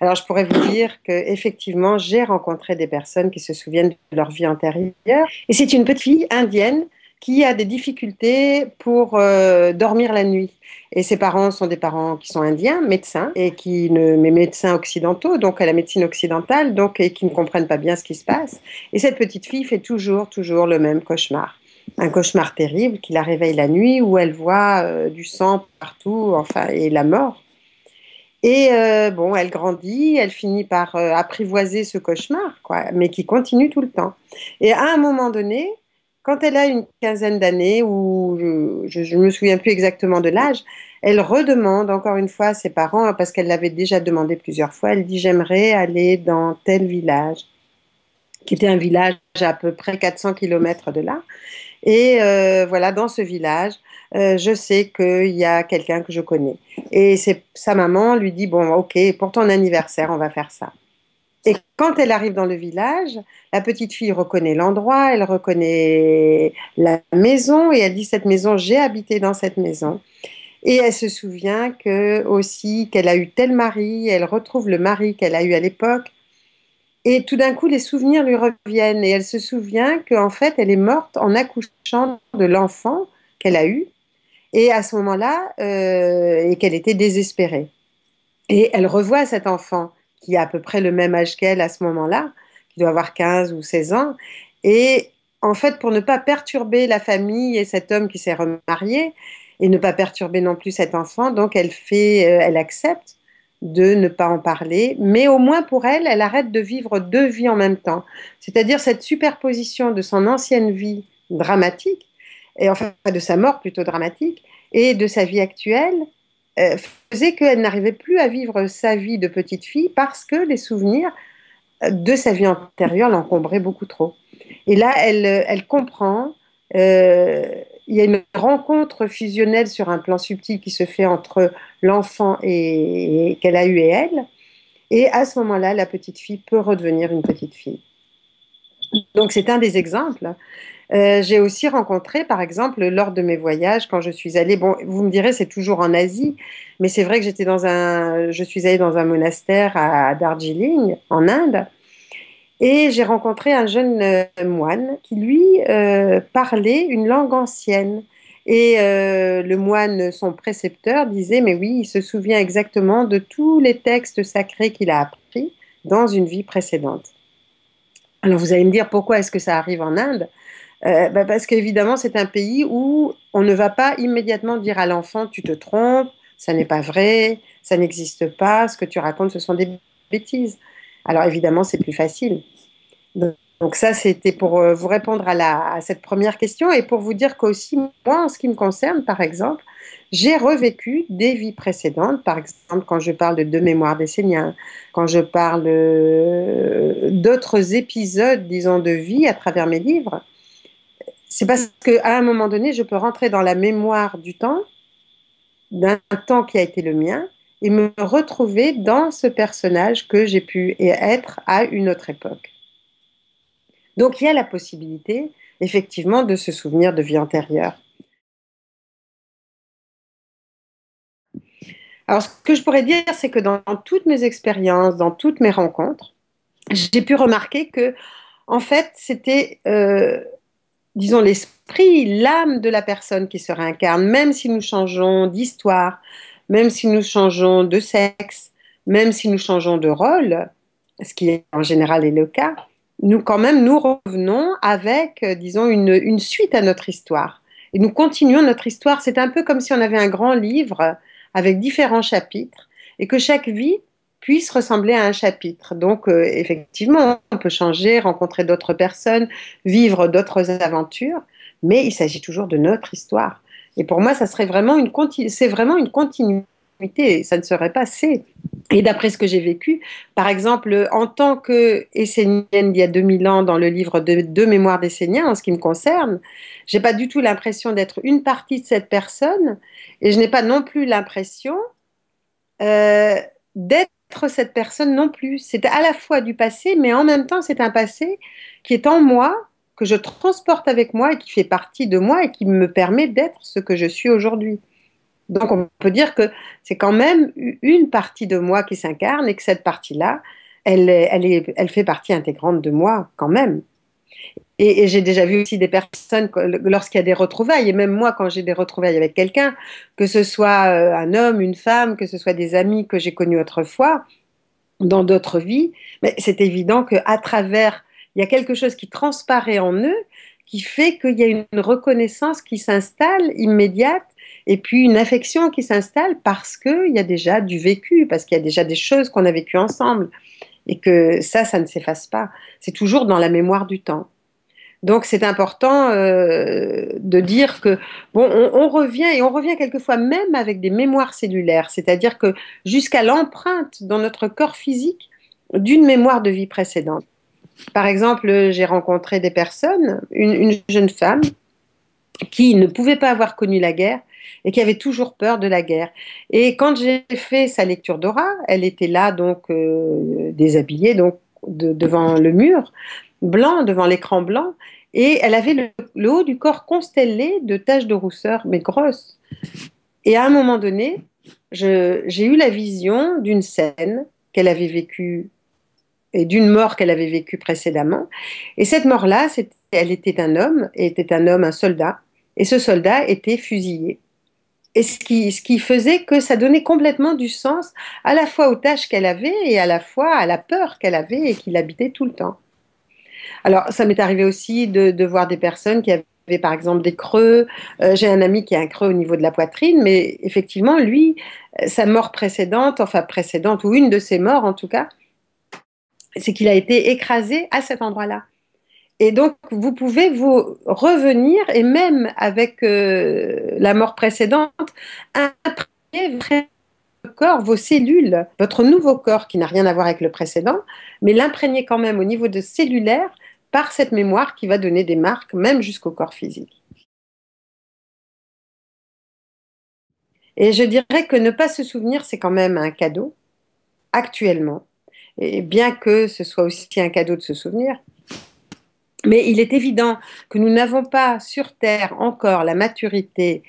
Alors, je pourrais vous dire qu'effectivement, j'ai rencontré des personnes qui se souviennent de leur vie antérieure. Et c'est une petite fille indienne qui a des difficultés pour euh, dormir la nuit. Et ses parents sont des parents qui sont indiens, médecins, et qui mais médecins occidentaux, donc à la médecine occidentale, donc, et qui ne comprennent pas bien ce qui se passe. Et cette petite fille fait toujours, toujours le même cauchemar. Un cauchemar terrible qui la réveille la nuit où elle voit euh, du sang partout, enfin, et la mort. Et euh, bon, elle grandit, elle finit par euh, apprivoiser ce cauchemar, quoi, mais qui continue tout le temps. Et à un moment donné, quand elle a une quinzaine d'années, ou je ne me souviens plus exactement de l'âge, elle redemande encore une fois à ses parents, hein, parce qu'elle l'avait déjà demandé plusieurs fois, elle dit j'aimerais aller dans tel village qui était un village à peu près 400 km de là. Et euh, voilà, dans ce village, euh, je sais qu'il y a quelqu'un que je connais. Et c'est sa maman lui dit, bon, ok, pour ton anniversaire, on va faire ça. Et quand elle arrive dans le village, la petite fille reconnaît l'endroit, elle reconnaît la maison, et elle dit, cette maison, j'ai habité dans cette maison. Et elle se souvient que aussi qu'elle a eu tel mari, elle retrouve le mari qu'elle a eu à l'époque. Et tout d'un coup, les souvenirs lui reviennent et elle se souvient qu'en fait, elle est morte en accouchant de l'enfant qu'elle a eu et à ce moment-là, euh, et qu'elle était désespérée. Et elle revoit cet enfant qui a à peu près le même âge qu'elle à ce moment-là, qui doit avoir 15 ou 16 ans. Et en fait, pour ne pas perturber la famille et cet homme qui s'est remarié, et ne pas perturber non plus cet enfant, donc elle fait, euh, elle accepte de ne pas en parler, mais au moins pour elle, elle arrête de vivre deux vies en même temps. C'est-à-dire cette superposition de son ancienne vie dramatique, et enfin de sa mort plutôt dramatique, et de sa vie actuelle, euh, faisait qu'elle n'arrivait plus à vivre sa vie de petite fille parce que les souvenirs de sa vie antérieure l'encombraient beaucoup trop. Et là, elle, elle comprend euh, il y a une rencontre fusionnelle sur un plan subtil qui se fait entre l'enfant et, qu'elle a eu et elle. Et à ce moment-là, la petite fille peut redevenir une petite fille. Donc c'est un des exemples. Euh, j'ai aussi rencontré, par exemple, lors de mes voyages, quand je suis allée, bon, vous me direz, c'est toujours en Asie, mais c'est vrai que j'étais dans un, je suis allée dans un monastère à Darjeeling, en Inde, et j'ai rencontré un jeune euh, moine qui, lui, euh, parlait une langue ancienne. Et euh, le moine, son précepteur, disait, mais oui, il se souvient exactement de tous les textes sacrés qu'il a appris dans une vie précédente. Alors vous allez me dire, pourquoi est-ce que ça arrive en Inde bah parce qu'évidemment, c'est un pays où on ne va pas immédiatement dire à l'enfant tu te trompes, ça n'est pas vrai, ça n'existe pas, ce que tu racontes, ce sont des bêtises. Alors évidemment, c'est plus facile. Donc ça, c'était pour euh, vous répondre à, cette première question et pour vous dire qu'aussi, moi, en ce qui me concerne, par exemple, j'ai revécu des vies précédentes, par exemple quand je parle de deux mémoires d'Esséniens, quand je parle euh, d'autres épisodes, disons, de vie à travers mes livres. C'est parce qu'à un moment donné, je peux rentrer dans la mémoire du temps, d'un temps qui a été le mien, et me retrouver dans ce personnage que j'ai pu être à une autre époque. Donc il y a la possibilité, effectivement, de se souvenir de vie antérieure. Alors, ce que je pourrais dire, c'est que dans toutes mes expériences, dans toutes mes rencontres, j'ai pu remarquer que, en fait, c'était, euh, disons, l'esprit, l'âme de la personne qui se réincarne, même si nous changeons d'histoire, même si nous changeons de sexe, même si nous changeons de rôle, ce qui en général est le cas, nous, quand même, nous revenons avec, euh, disons, une, suite à notre histoire. Et nous continuons notre histoire. C'est un peu comme si on avait un grand livre avec différents chapitres et que chaque vie puisse ressembler à un chapitre. Donc, euh, effectivement, on peut changer, rencontrer d'autres personnes, vivre d'autres aventures, mais il s'agit toujours de notre histoire. Et pour moi, ça serait vraiment une c'est vraiment une continuité ça ne serait pas assez. Et d'après ce que j'ai vécu, par exemple, en tant que Essénienne il y a 2000 ans dans le livre de, de Mémoires d'Esséniens, en ce qui me concerne, j'ai pas du tout l'impression d'être une partie de cette personne et je n'ai pas non plus l'impression euh, d'être cette personne non plus. C'est à la fois du passé, mais en même temps, c'est un passé qui est en moi, que je transporte avec moi et qui fait partie de moi et qui me permet d'être ce que je suis aujourd'hui. Donc on peut dire que c'est quand même une partie de moi qui s'incarne et que cette partie-là, elle, fait partie intégrante de moi quand même. Et, j'ai déjà vu aussi des personnes, lorsqu'il y a des retrouvailles, et même moi quand j'ai des retrouvailles avec quelqu'un, que ce soit euh, un homme, une femme, que ce soit des amis que j'ai connus autrefois, dans d'autres vies, mais c'est évident qu'à travers, il y a quelque chose qui transparaît en eux, qui fait qu'il y a une reconnaissance qui s'installe immédiate et puis une affection qui s'installe parce qu'il y a déjà du vécu, parce qu'il y a déjà des choses qu'on a vécues ensemble, et que ça, ça ne s'efface pas. C'est toujours dans la mémoire du temps. Donc c'est important euh, de dire que bon, on, revient et on revient quelquefois même avec des mémoires cellulaires, c'est-à-dire que jusqu'à l'empreinte dans notre corps physique d'une mémoire de vie précédente. Par exemple, j'ai rencontré des personnes, une jeune femme qui ne pouvait pas avoir connu la guerre et qui avait toujours peur de la guerre. Et quand j'ai fait sa lecture d'aura, elle était là, donc euh, déshabillée, donc devant le mur blanc, devant l'écran blanc, et elle avait le, haut du corps constellé de taches de rousseur, mais grosses. Et à un moment donné, j'ai eu la vision d'une scène qu'elle avait vécue et d'une mort qu'elle avait vécue précédemment. Et cette mort-là, elle était un homme, et était un homme, un soldat. Et ce soldat était fusillé et ce qui, faisait que ça donnait complètement du sens à la fois aux tâches qu'elle avait et à la fois à la peur qu'elle avait et qui l'habitait tout le temps. Alors, ça m'est arrivé aussi de, voir des personnes qui avaient par exemple des creux. Euh, j'ai un ami qui a un creux au niveau de la poitrine, mais effectivement, lui, sa mort précédente, enfin précédente, ou une de ses morts en tout cas, c'est qu'il a été écrasé à cet endroit-là. Et donc, vous pouvez vous revenir, et même avec euh, la mort précédente, imprégner votre corps, vos cellules, votre nouveau corps qui n'a rien à voir avec le précédent, mais l'imprégner quand même au niveau de cellulaire par cette mémoire qui va donner des marques, même jusqu'au corps physique. Et je dirais que ne pas se souvenir, c'est quand même un cadeau, actuellement. Et bien que ce soit aussi un cadeau de se souvenir, mais il est évident que nous n'avons pas sur Terre encore la maturité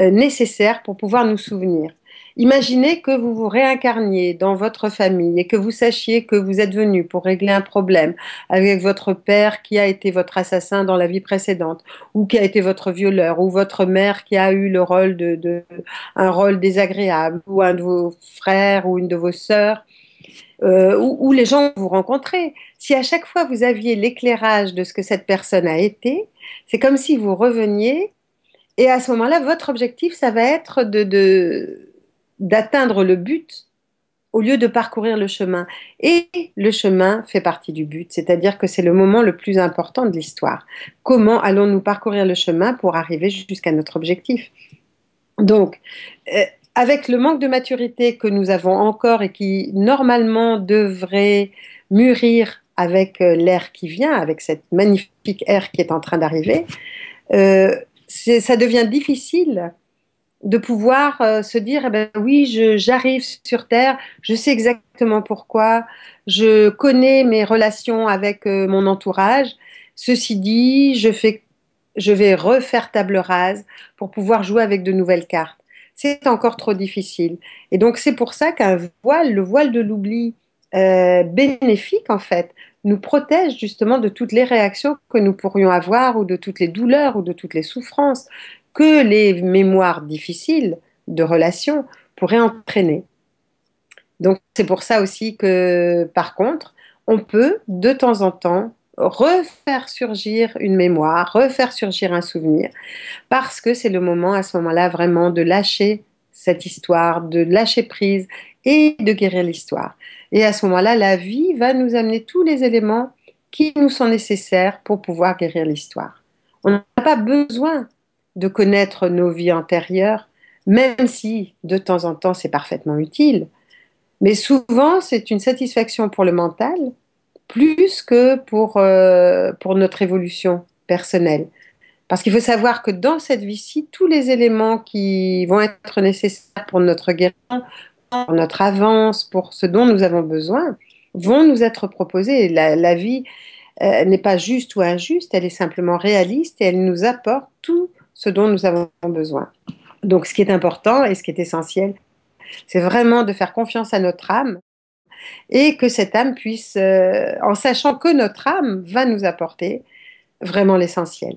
euh, nécessaire pour pouvoir nous souvenir. Imaginez que vous vous réincarniez dans votre famille et que vous sachiez que vous êtes venu pour régler un problème avec votre père qui a été votre assassin dans la vie précédente ou qui a été votre violeur ou votre mère qui a eu le rôle de un rôle désagréable ou un de vos frères ou une de vos sœurs euh, où, les gens vous rencontrez. Si à chaque fois vous aviez l'éclairage de ce que cette personne a été, c'est comme si vous reveniez. Et à ce moment-là, votre objectif, ça va être de, d'atteindre le but au lieu de parcourir le chemin. Et le chemin fait partie du but, c'est-à-dire que c'est le moment le plus important de l'histoire. Comment allons-nous parcourir le chemin pour arriver jusqu'à notre objectif Donc, euh, avec le manque de maturité que nous avons encore et qui normalement devrait mûrir avec euh, l'air qui vient, avec cette magnifique air qui est en train d'arriver, euh, ça devient difficile de pouvoir euh, se dire eh ben oui, j'arrive sur Terre, je sais exactement pourquoi, je connais mes relations avec mon entourage. Ceci dit, je vais refaire table rase pour pouvoir jouer avec de nouvelles cartes c'est encore trop difficile. Et donc c'est pour ça qu'un voile, le voile de l'oubli euh, bénéfique en fait, nous protège justement de toutes les réactions que nous pourrions avoir ou de toutes les douleurs ou de toutes les souffrances que les mémoires difficiles de relations pourraient entraîner. Donc c'est pour ça aussi que par contre, on peut de temps en temps refaire surgir une mémoire, refaire surgir un souvenir, parce que c'est le moment à ce moment-là vraiment de lâcher cette histoire, de lâcher prise et de guérir l'histoire. Et à ce moment-là, la vie va nous amener tous les éléments qui nous sont nécessaires pour pouvoir guérir l'histoire. On n'a pas besoin de connaître nos vies antérieures, même si de temps en temps c'est parfaitement utile. Mais souvent, c'est une satisfaction pour le mental plus que pour, euh, pour notre évolution personnelle. Parce qu'il faut savoir que dans cette vie-ci, tous les éléments qui vont être nécessaires pour notre guérison, pour notre avance, pour ce dont nous avons besoin, vont nous être proposés. La, vie euh, n'est pas juste ou injuste, elle est simplement réaliste et elle nous apporte tout ce dont nous avons besoin. Donc ce qui est important et ce qui est essentiel, c'est vraiment de faire confiance à notre âme et que cette âme puisse, euh, en sachant que notre âme va nous apporter vraiment l'essentiel.